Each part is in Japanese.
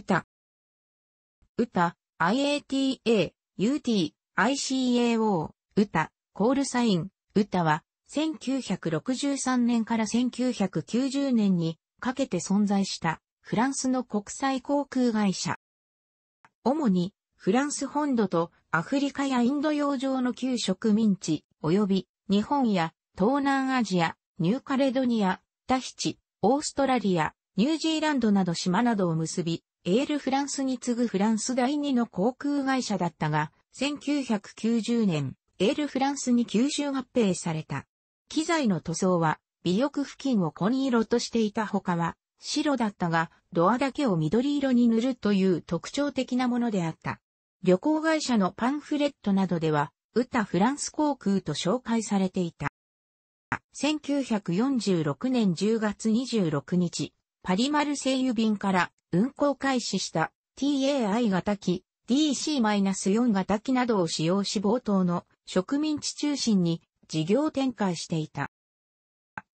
歌。歌、IATA、UT、ICAO、歌、コールサイン、歌は、1963年から1990年にかけて存在したフランスの国際航空会社。主にフランス本土とアフリカやインド洋上の旧植民地及び日本や東南アジア、ニューカレドニア、タヒチ、オーストラリア、ニュージーランドなど島などを結び、エールフランスに次ぐフランス第二の航空会社だったが、1990年、エールフランスに吸収合併された。機材の塗装は、尾翼付近を紺色としていた他は、白だったが、ドアだけを緑色に塗るという特徴的なものであった。旅行会社のパンフレットなどでは、ウタフランス航空と紹介されていた。1946年10月26日、パリマル製油便から運行開始した TAI 型機、DC-4 型機などを使用し冒頭の植民地中心に事業展開していた。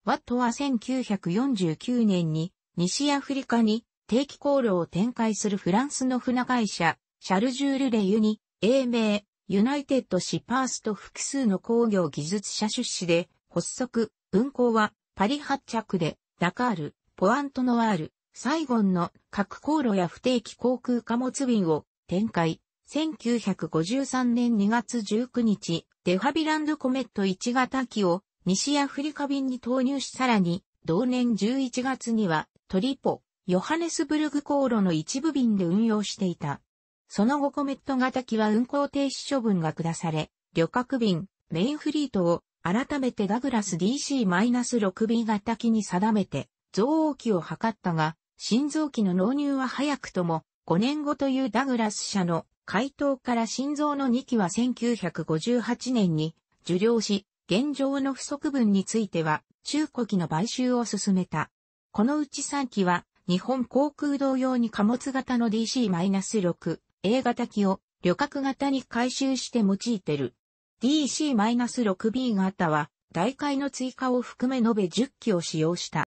ワットは1949年に西アフリカに定期航路を展開するフランスの船会社、シャルジュール・レユに、英名、ユナイテッド・シパースと複数の工業技術者出資で発足、運行はパリ発着で、ダカール、ポアントノワール、サイゴンの各航路や不定期航空貨物便を展開。1953年2月19日、デファビランドコメット1型機を西アフリカ便に投入しさらに、同年11月にはトリポ、ヨハネスブルグ航路の一部便で運用していた。その後コメット型機は運航停止処分が下され、旅客便、メインフリートを改めてダグラス DC-6B 型機に定めて増応機を図ったが、新臓器の納入は早くとも5年後というダグラス社の回答から心臓の2期は1958年に受領し、現状の不足分については中古機の買収を進めた。このうち3機は日本航空同様に貨物型の DC-6 A 型機を旅客型に回収して用いてる。DC-6B 型は、大会の追加を含め延べ10機を使用した。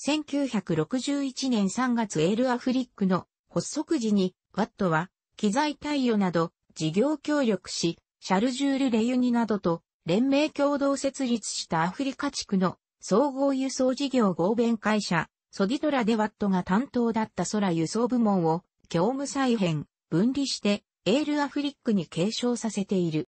1961年3月エール・アフリックの発足時に、ワットは、機材貸与など、事業協力し、シャルジュール・レユニなどと、連盟共同設立したアフリカ地区の総合輸送事業合弁会社、ソディトラでワットが担当だった空輸送部門を、業務再編、分離して、エール・アフリックに継承させている。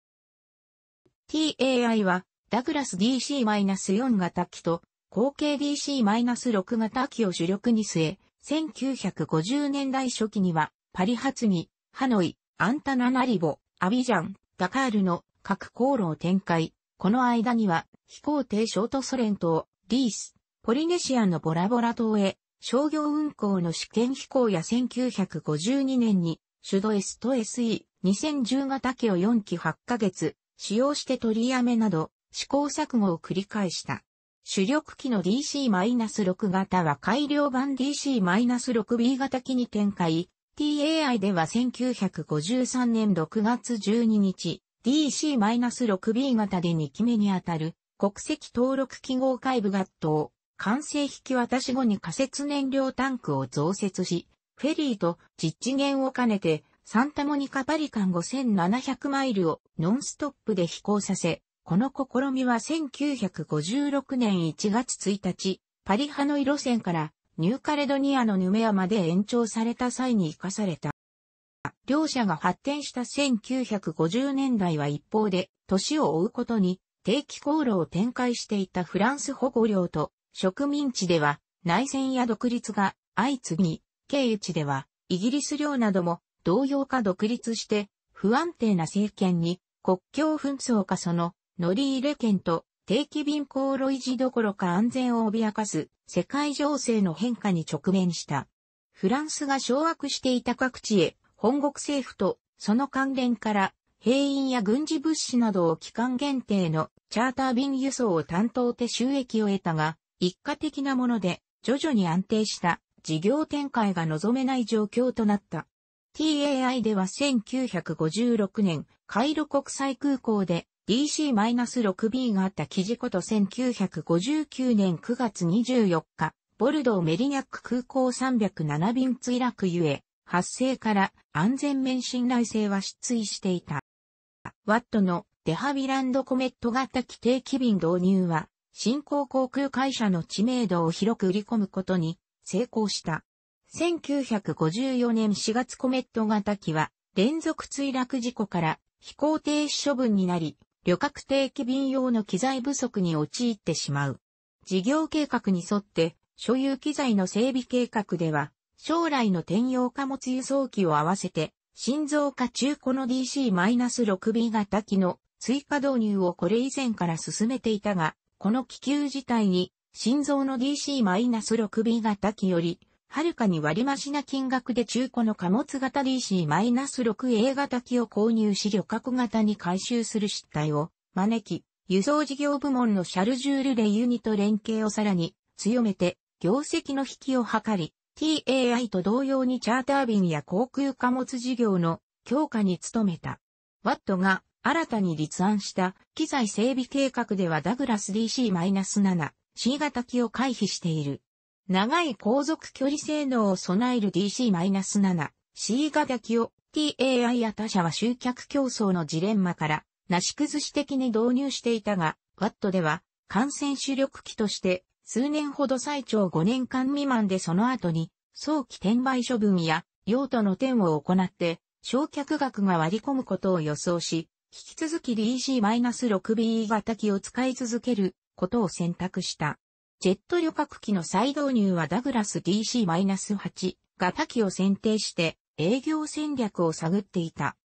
TAI は、ダグラス DC-4 型機と、後継 DC-6 型機を主力に据え、1950年代初期には、パリ発に、ハノイ、アンタナナリボ、アビジャン、ダカールの各航路を展開。この間には、飛行艇ショートソ連島、リース、ポリネシアのボラボラ島へ、商業運航の試験飛行や1952年に、シュ S と SE、2010型機を4機8ヶ月、使用して取りやめなど、試行錯誤を繰り返した。主力機の DC-6 型は改良版 DC-6B 型機に展開。TAI では1953年6月12日、DC-6B 型で2機目にあたる国籍登録記号解部合頭、完成引き渡し後に仮設燃料タンクを増設し、フェリーと実地源を兼ねてサンタモニカパリカン5700マイルをノンストップで飛行させ、この試みは1956年1月1日、パリハノイ路線からニューカレドニアのヌメアまで延長された際に生かされた。両者が発展した1950年代は一方で、年を追うことに定期航路を展開していたフランス保護領と植民地では内戦や独立が相次ぎ、経地ではイギリス領なども同様か独立して不安定な政権に国境紛争かその乗り入れ券と定期便航路維持どころか安全を脅かす世界情勢の変化に直面した。フランスが掌握していた各地へ本国政府とその関連から兵員や軍事物資などを期間限定のチャーター便輸送を担当て収益を得たが、一過的なもので徐々に安定した事業展開が望めない状況となった。TAI では1956年、カイロ国際空港で DC-6B があった記事こと1959年9月24日、ボルドーメリニャック空港307便墜落ゆえ、発生から安全面信頼性は失墜していた。ワットのデハビランドコメット型規定機便導入は、新興航空会社の知名度を広く売り込むことに成功した。1954年4月コメット型機は連続墜落事故から飛行停止処分になり、旅客定期便用の機材不足に陥ってしまう。事業計画に沿って所有機材の整備計画では将来の転用貨物輸送機を合わせて新造化中古の DC-6B 型機の追加導入をこれ以前から進めていたが、この気球自体に、新造の DC-6B 型機よりはるかに割増な金額で中古の貨物型 DC-6A 型機を購入し旅客型に回収する失態を招き、輸送事業部門のシャルジュール・レユニと連携をさらに強めて、業績の引きを図り、TAI と同様にチャーター便や航空貨物事業の強化に努めた。ワットが新たに立案した機材整備計画ではダグラス DC-7 C 型機を回避している。長い航続距離性能を備える DC-7、C 型機を TAI や他社は集客競争のジレンマから、なし崩し的に導入していたが、ワットでは、感染主力機として、数年ほど最長5年間未満でその後に、早期転売処分や、用途の点を行って、焼却額が割り込むことを予想し、引き続き DC-6B 型機を使い続けることを選択した。ジェット旅客機の再導入はダグラス DC-8 型機を選定して営業戦略を探っていた。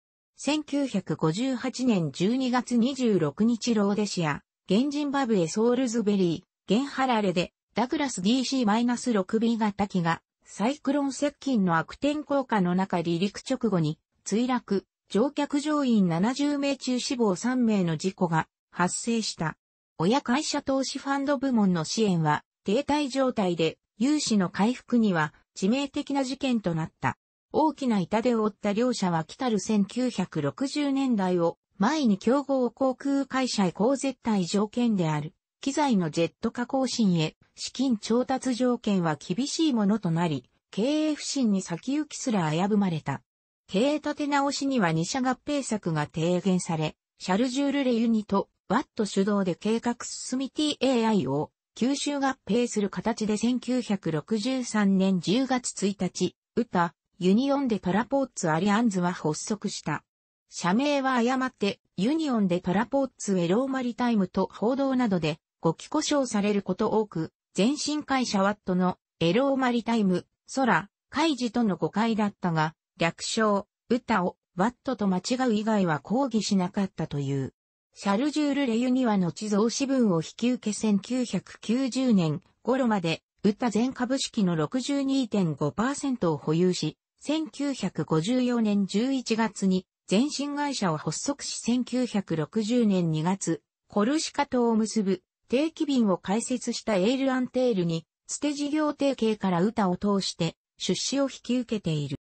1958年12月26日ローデシア、現ジンバブエソールズベリー、現ハラレでダグラス DC-6B 型機がサイクロン接近の悪天候下の中離陸直後に墜落、乗客乗員70名中死亡3名の事故が発生した。親会社投資ファンド部門の支援は停滞状態で融資の回復には致命的な事件となった。大きな痛手を負った両社は来たる1960年代を前に競合航空会社へ高絶対条件である。機材のジェット化更新へ資金調達条件は厳しいものとなり、経営不振に先行きすら危ぶまれた。経営立て直しには二社合併策が提言され、シャルジュール・レユニとワット主導で計画進み TAI を吸収合併する形で1963年10月1日、歌、ユニオンでパラポーツアリアンズは発足した。社名は誤って、ユニオンでパラポーツエローマリタイムと報道などで、ご起故障されること多く、前身会社ワットの、エローマリタイム、ソラ、カイジとの誤解だったが、略称、歌を、ワットと間違う以外は抗議しなかったという。シャルジュール・レユニワの地蔵資分を引き受け1990年頃まで、ウタ全株式の62.5%を保有し、1954年11月に前身会社を発足し1960年2月、コルシカ島を結ぶ定期便を開設したエールアンテールに、捨て事業提携から歌を通して出資を引き受けている。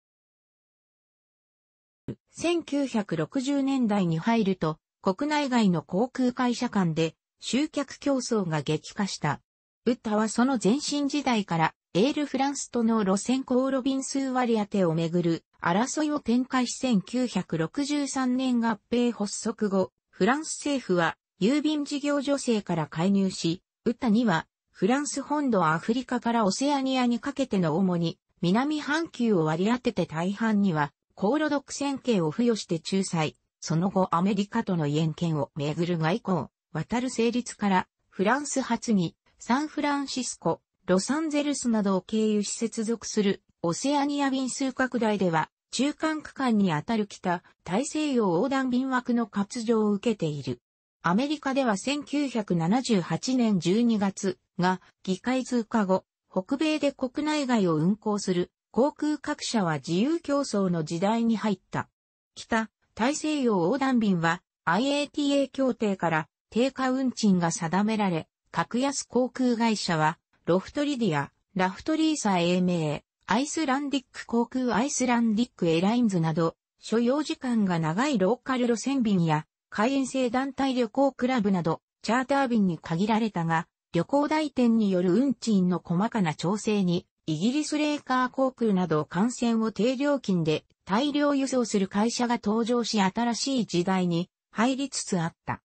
1960年代に入ると、国内外の航空会社間で集客競争が激化した。ウッタはその前身時代からエールフランスとの路線航路便数割り当てをめぐる争いを展開し1963年合併発足後、フランス政府は郵便事業女性から介入し、ウッタにはフランス本土アフリカからオセアニアにかけての主に南半球を割り当てて大半には航路独占権を付与して仲裁、その後アメリカとの援権をめぐる外交、渡る成立から、フランス発議、サンフランシスコ、ロサンゼルスなどを経由し接続する、オセアニア便数拡大では、中間区間にあたる北、大西洋横断便枠の活動を受けている。アメリカでは1978年12月が議会通過後、北米で国内外を運航する航空各社は自由競争の時代に入った。北、大西洋横断便は IATA 協定から低下運賃が定められ、格安航空会社はロフトリディア、ラフトリーサ英明、アイスランディック航空アイスランディックエラインズなど、所要時間が長いローカル路線便や、海員制団体旅行クラブなど、チャーター便に限られたが、旅行代店による運賃の細かな調整に、イギリスレーカー航空など感染を低料金で大量輸送する会社が登場し新しい時代に入りつつあった。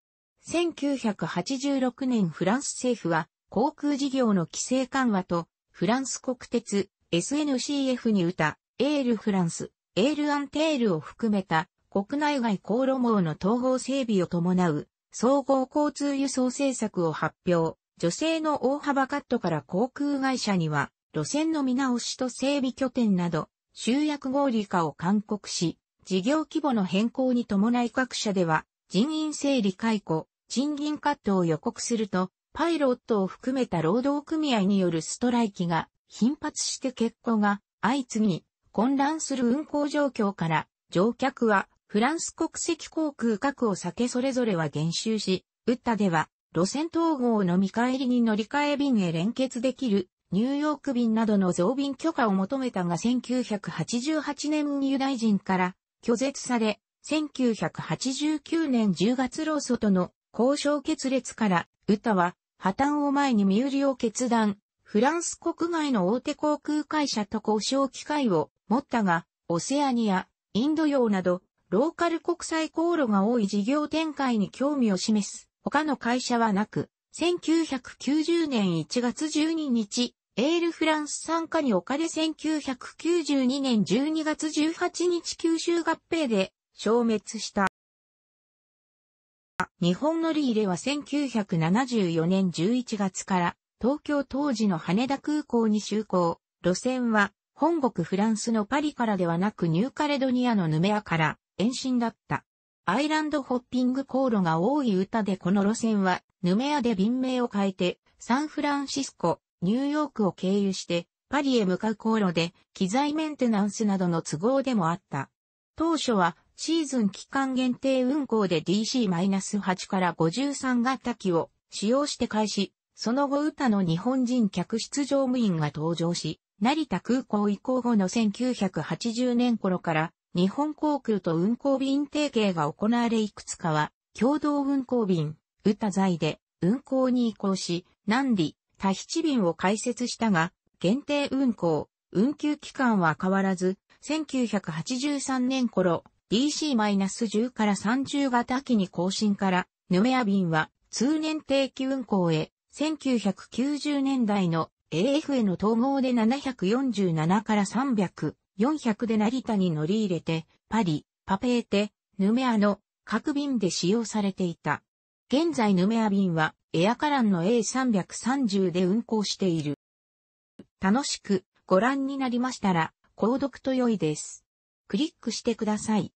1986年フランス政府は航空事業の規制緩和とフランス国鉄 SNCF に歌エールフランス、エールアンテールを含めた国内外航路網の統合整備を伴う総合交通輸送政策を発表。女性の大幅カットから航空会社には路線の見直しと整備拠点など集約合理化を勧告し、事業規模の変更に伴い各社では、人員整理解雇、賃金カットを予告すると、パイロットを含めた労働組合によるストライキが頻発して結果が相次ぎ、混乱する運航状況から、乗客はフランス国籍航空各を避けそれぞれは減収し、ウッタでは路線統合の見返りに乗り換え便へ連結できるニューヨーク便などの増便許可を求めたが1988年ユダヤ人から拒絶され、1989年10月労組との交渉決裂から、歌は破綻を前に身売りを決断、フランス国外の大手航空会社と交渉機会を持ったが、オセアニア、インド洋など、ローカル国際航路が多い事業展開に興味を示す他の会社はなく、1990年1月12日、エールフランス参加におかれ1992年12月18日九州合併で消滅した。日本乗り入れは1974年11月から東京当時の羽田空港に就航。路線は本国フランスのパリからではなくニューカレドニアのヌメアから延伸だった。アイランドホッピング航路が多い歌でこの路線はヌメアで便名を変えてサンフランシスコ、ニューヨークを経由してパリへ向かう航路で機材メンテナンスなどの都合でもあった。当初はシーズン期間限定運行で DC-8 から53型機を使用して開始、その後歌の日本人客室乗務員が登場し、成田空港移行後の1980年頃から日本航空と運航便提携が行われいくつかは共同運航便、歌材で運航に移行し、南里、タヒチ便を開設したが、限定運行、運休期間は変わらず、1983年頃、DC-10 から30型機に更新から、ヌメア便は通年定期運行へ、1990年代の AF への統合で747から300、400で成田に乗り入れて、パリ、パペーテ、ヌメアの各便で使用されていた。現在ヌメア便はエアカランの A330 で運行している。楽しくご覧になりましたら、購読と良いです。クリックしてください。